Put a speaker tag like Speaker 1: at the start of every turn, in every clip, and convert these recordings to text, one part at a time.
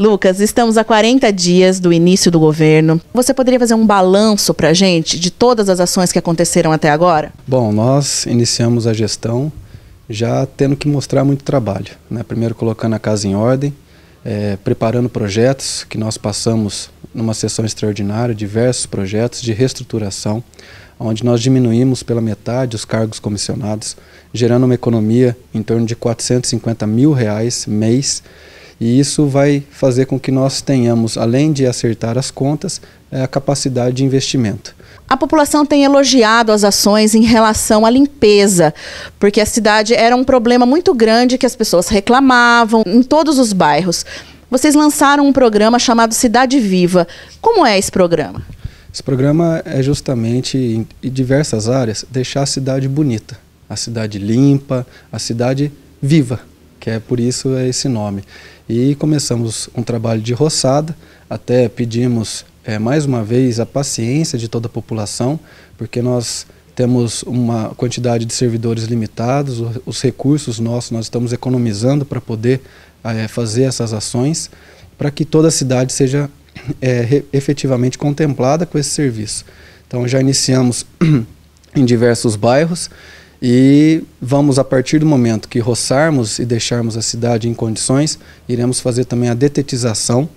Speaker 1: Lucas, estamos a 40 dias do início do governo. Você poderia fazer um balanço para a gente de todas as ações que aconteceram até agora?
Speaker 2: Bom, nós iniciamos a gestão já tendo que mostrar muito trabalho. Né? Primeiro colocando a casa em ordem, é, preparando projetos que nós passamos numa sessão extraordinária, diversos projetos de reestruturação, onde nós diminuímos pela metade os cargos comissionados, gerando uma economia em torno de 450 mil reais mês. E isso vai fazer com que nós tenhamos, além de acertar as contas, é, a capacidade de investimento.
Speaker 1: A população tem elogiado as ações em relação à limpeza, porque a cidade era um problema muito grande que as pessoas reclamavam em todos os bairros. Vocês lançaram um programa chamado Cidade Viva. Como é esse programa?
Speaker 2: Esse programa é justamente, em diversas áreas, deixar a cidade bonita, a cidade limpa, a cidade viva que é por isso é esse nome. E começamos um trabalho de roçada, até pedimos é, mais uma vez a paciência de toda a população, porque nós temos uma quantidade de servidores limitados, os recursos nossos nós estamos economizando para poder é, fazer essas ações, para que toda a cidade seja é, efetivamente contemplada com esse serviço. Então já iniciamos em diversos bairros, e vamos, a partir do momento que roçarmos e deixarmos a cidade em condições, iremos fazer também a detetização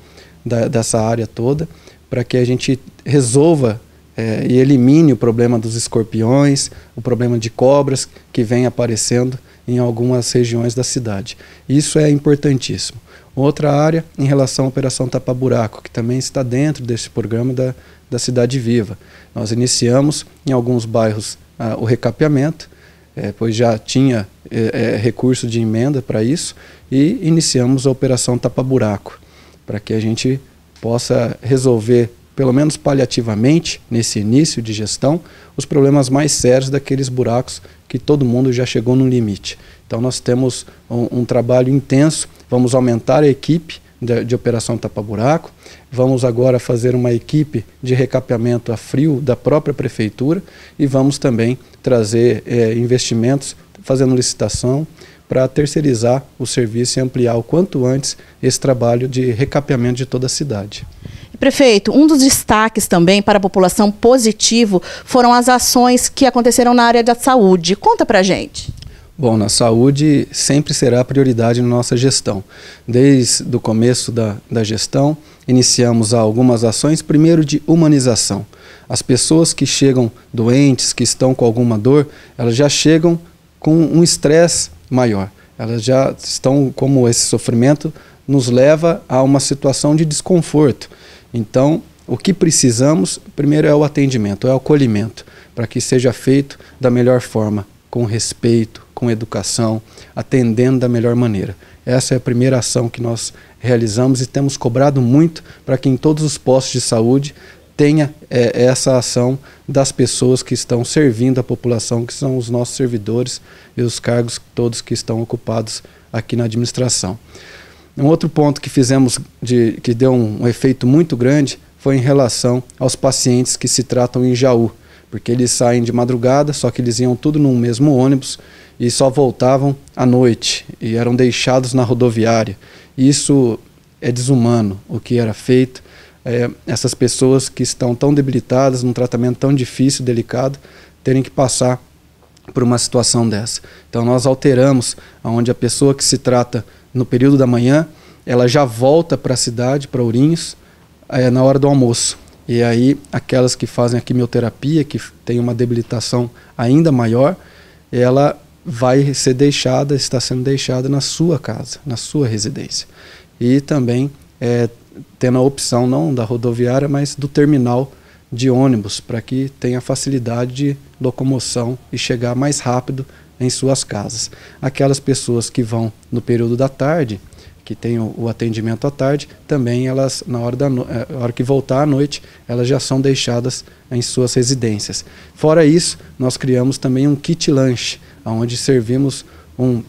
Speaker 2: da, dessa área toda, para que a gente resolva é, e elimine o problema dos escorpiões, o problema de cobras que vem aparecendo em algumas regiões da cidade. Isso é importantíssimo. Outra área em relação à Operação Tapa-Buraco, que também está dentro desse programa da, da Cidade Viva. Nós iniciamos em alguns bairros ah, o recapeamento é, pois já tinha é, é recurso de emenda para isso, e iniciamos a operação tapa-buraco, para que a gente possa resolver, pelo menos paliativamente, nesse início de gestão, os problemas mais sérios daqueles buracos que todo mundo já chegou no limite. Então nós temos um, um trabalho intenso, vamos aumentar a equipe de, de Operação Tapa-Buraco. Vamos agora fazer uma equipe de recapeamento a frio da própria prefeitura e vamos também trazer é, investimentos, fazendo licitação, para terceirizar o serviço e ampliar o quanto antes esse trabalho de recapeamento de toda a
Speaker 1: cidade. Prefeito, um dos destaques também para a população positivo foram as ações que aconteceram na área da saúde. Conta pra gente.
Speaker 2: Bom, na saúde sempre será a prioridade na nossa gestão. Desde o começo da, da gestão, iniciamos algumas ações, primeiro de humanização. As pessoas que chegam doentes, que estão com alguma dor, elas já chegam com um estresse maior. Elas já estão, como esse sofrimento nos leva a uma situação de desconforto. Então, o que precisamos, primeiro é o atendimento, é o acolhimento, para que seja feito da melhor forma com respeito, com educação, atendendo da melhor maneira. Essa é a primeira ação que nós realizamos e temos cobrado muito para que em todos os postos de saúde tenha é, essa ação das pessoas que estão servindo a população, que são os nossos servidores e os cargos todos que estão ocupados aqui na administração. Um outro ponto que fizemos de, que deu um, um efeito muito grande foi em relação aos pacientes que se tratam em Jaú porque eles saem de madrugada, só que eles iam tudo num mesmo ônibus e só voltavam à noite e eram deixados na rodoviária. Isso é desumano o que era feito. É, essas pessoas que estão tão debilitadas, num tratamento tão difícil, delicado, terem que passar por uma situação dessa. Então nós alteramos aonde a pessoa que se trata no período da manhã, ela já volta para a cidade, para Ourinhos, é, na hora do almoço. E aí, aquelas que fazem a quimioterapia, que tem uma debilitação ainda maior, ela vai ser deixada, está sendo deixada na sua casa, na sua residência. E também é, tendo a opção não da rodoviária, mas do terminal de ônibus, para que tenha facilidade de locomoção e chegar mais rápido em suas casas. Aquelas pessoas que vão no período da tarde, que tem o, o, atendimento à tarde, também elas, na hora, da no... Eh, hora que voltar à noite, elas já são deixadas em suas residências. Fora isso, nós criamos também um kit lanche, onde servimos um,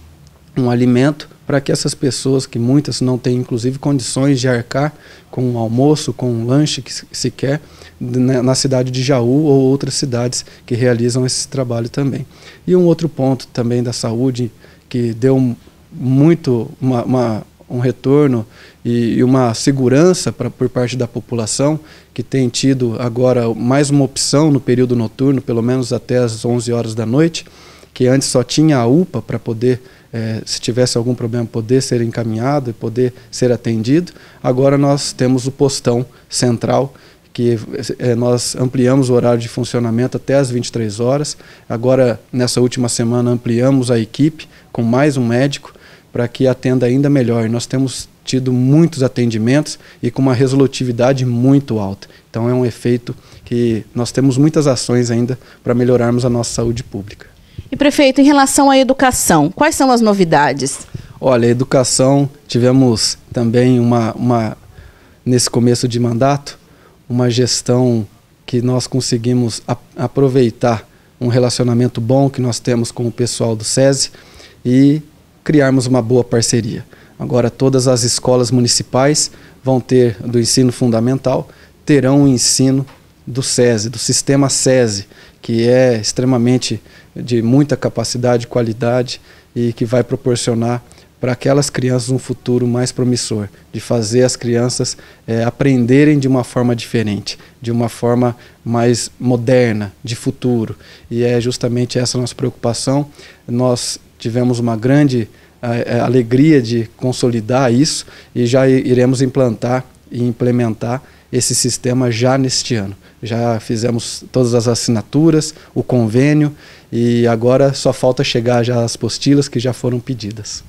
Speaker 2: um alimento para que essas pessoas, que muitas não têm inclusive condições de arcar com um almoço, com um lanche que se quer, né, na cidade de Jaú ou outras cidades que realizam esse trabalho também. E um outro ponto também da saúde que deu muito uma, uma um retorno e, e uma segurança pra, por parte da população, que tem tido agora mais uma opção no período noturno, pelo menos até as 11 horas da noite, que antes só tinha a UPA para poder, eh, se tivesse algum problema, poder ser encaminhado e poder ser atendido. Agora nós temos o postão central, que eh, nós ampliamos o horário de funcionamento até as 23 horas. Agora, nessa última semana, ampliamos a equipe com mais um médico para que atenda ainda melhor. Nós temos tido muitos atendimentos e com uma resolutividade muito alta. Então é um efeito que nós temos muitas ações ainda para melhorarmos a nossa saúde pública.
Speaker 1: E prefeito, em relação à educação, quais são as novidades?
Speaker 2: Olha, educação, tivemos também uma, uma nesse começo de mandato, uma gestão que nós conseguimos a, aproveitar um relacionamento bom que nós temos com o pessoal do SESI e criarmos uma boa parceria. Agora, todas as escolas municipais vão ter, do ensino fundamental, terão o ensino do SESI, do sistema SESI, que é extremamente de muita capacidade, qualidade e que vai proporcionar para aquelas crianças um futuro mais promissor, de fazer as crianças é, aprenderem de uma forma diferente, de uma forma mais moderna, de futuro. E é justamente essa nossa preocupação. Nós tivemos uma grande alegria de consolidar isso e já iremos implantar e implementar esse sistema já neste ano. Já fizemos todas as assinaturas, o convênio e agora só falta chegar já as postilas que já foram pedidas.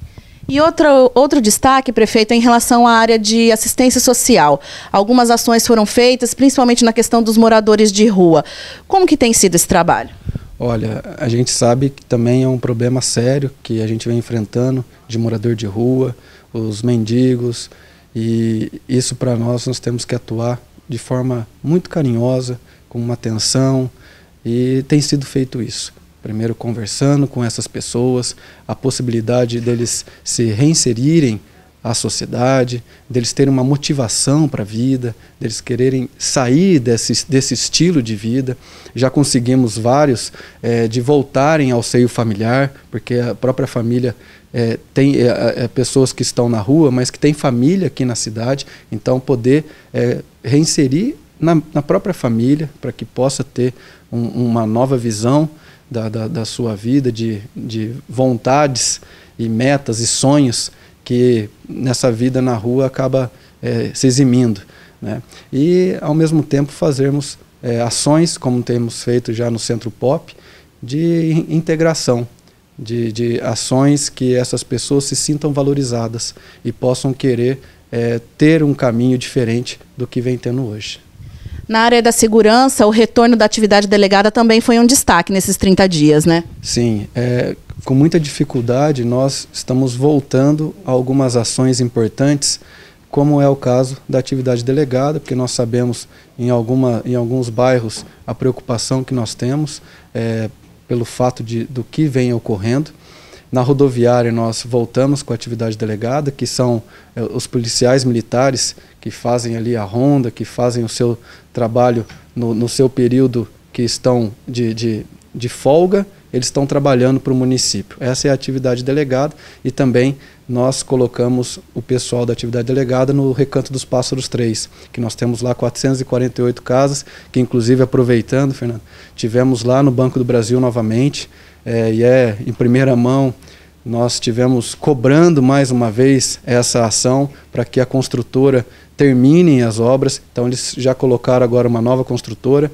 Speaker 1: E outro, outro destaque, prefeito, é em relação à área de assistência social. Algumas ações foram feitas, principalmente na questão dos moradores de rua. Como que tem sido esse trabalho?
Speaker 2: Olha, a gente sabe que também é um problema sério que a gente vem enfrentando de morador de rua, os mendigos, e isso para nós nós temos que atuar de forma muito carinhosa, com uma atenção, e tem sido feito isso. Primeiro conversando com essas pessoas, a possibilidade deles se reinserirem à sociedade, deles terem uma motivação para a vida, deles quererem sair desse, desse estilo de vida. Já conseguimos vários é, de voltarem ao seio familiar, porque a própria família é, tem é, pessoas que estão na rua, mas que tem família aqui na cidade, então poder reinserir na, na, própria família, para que possa ter um, uma nova visão da, da, da sua vida, de, de vontades e metas e sonhos que nessa vida na rua acaba é, se eximindo. Né? E, ao mesmo tempo, fazermos é, ações, como temos feito já no Centro Pop, de integração, de, de ações que essas pessoas se sintam valorizadas e possam querer é, ter um caminho diferente do que vem tendo hoje.
Speaker 1: Na área da segurança, o retorno da atividade delegada também foi um destaque nesses 30 dias, né?
Speaker 2: Sim. É, com muita dificuldade, nós estamos voltando a algumas ações importantes, como é o caso da atividade delegada, porque nós sabemos em, alguma, em alguns bairros a preocupação que nós temos é, pelo fato de, do que vem ocorrendo. Na rodoviária, nós voltamos com a atividade delegada, que são é, os policiais militares que fazem ali a ronda, que fazem o seu trabalho no, no seu período que estão de, de, de folga eles estão trabalhando para o município. Essa é a atividade delegada e também nós colocamos o pessoal da atividade delegada no Recanto dos Pássaros 3, que nós temos lá 448 casas, que inclusive aproveitando, Fernando, tivemos lá no Banco do Brasil novamente, é, e é em primeira mão nós tivemos cobrando mais uma vez essa ação para que a construtora termine as obras. Então eles já colocaram agora uma nova construtora.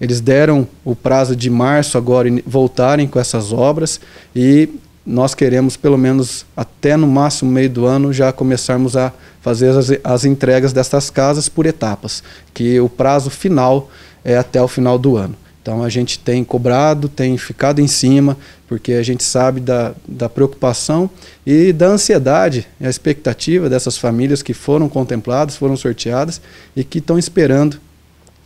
Speaker 2: Eles deram o prazo de março agora voltarem com essas obras e nós queremos, pelo menos até no máximo meio do ano, já começarmos a fazer as, as entregas dessas casas por etapas, que o prazo final é até o final do ano. Então a gente tem cobrado, tem ficado em cima, porque a gente sabe da, da preocupação e da ansiedade, a expectativa dessas famílias que foram contempladas, foram sorteadas e que estão esperando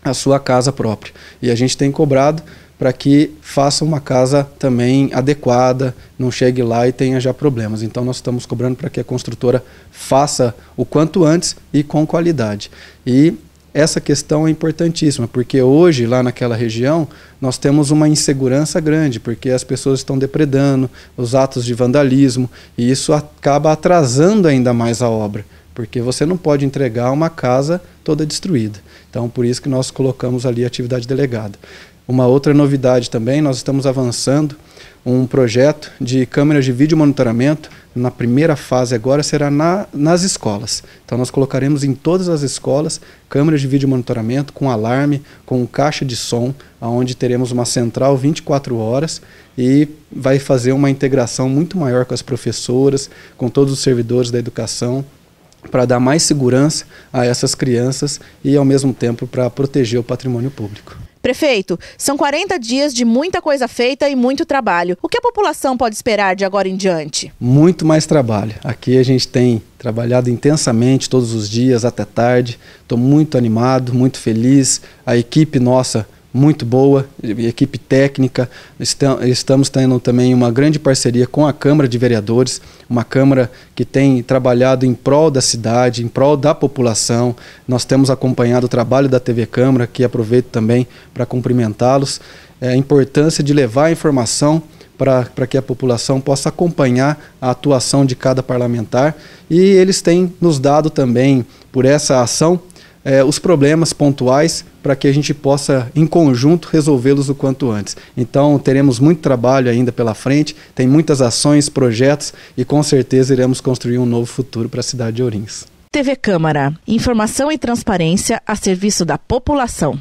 Speaker 2: a sua casa própria. E a gente tem cobrado para que faça uma casa também adequada, não chegue lá e tenha já problemas. Então nós estamos cobrando para que a construtora faça o quanto antes e com qualidade. E essa questão é importantíssima, porque hoje lá naquela região nós temos uma insegurança grande, porque as pessoas estão depredando, os atos de vandalismo, e isso acaba atrasando ainda mais a obra, porque você não pode entregar uma casa toda destruída. Então, por isso que nós colocamos ali a atividade delegada. Uma outra novidade também, nós estamos avançando um projeto de câmeras de vídeo monitoramento. Na primeira fase agora será na, nas escolas. Então nós colocaremos em todas as escolas câmeras de vídeo monitoramento com alarme, com caixa de som, onde teremos uma central 24 horas e vai fazer uma integração muito maior com as professoras, com todos os servidores da educação para dar mais segurança a essas crianças e, ao mesmo tempo, para proteger o patrimônio público.
Speaker 1: Prefeito, são 40 dias de muita coisa feita e muito trabalho. O que a população pode esperar de agora em diante?
Speaker 2: Muito mais trabalho. Aqui a gente tem trabalhado intensamente todos os dias até tarde. Estou muito animado, muito feliz. A equipe nossa muito boa, equipe técnica. Estamos tendo também uma grande parceria com a Câmara de Vereadores, uma Câmara que tem trabalhado em prol da cidade, em prol da população. Nós temos acompanhado o trabalho da TV Câmara, que aproveito também para cumprimentá-los. É a importância de levar a informação para que a população possa acompanhar a atuação de cada parlamentar. E eles têm nos dado também, por essa ação, é, os problemas pontuais para que a gente possa, em conjunto, resolvê-los o quanto antes. Então, teremos muito trabalho ainda pela frente, tem muitas ações, projetos e com certeza iremos construir um novo futuro para a cidade de Ourinhos.
Speaker 1: TV Câmara. Informação e transparência a serviço da população.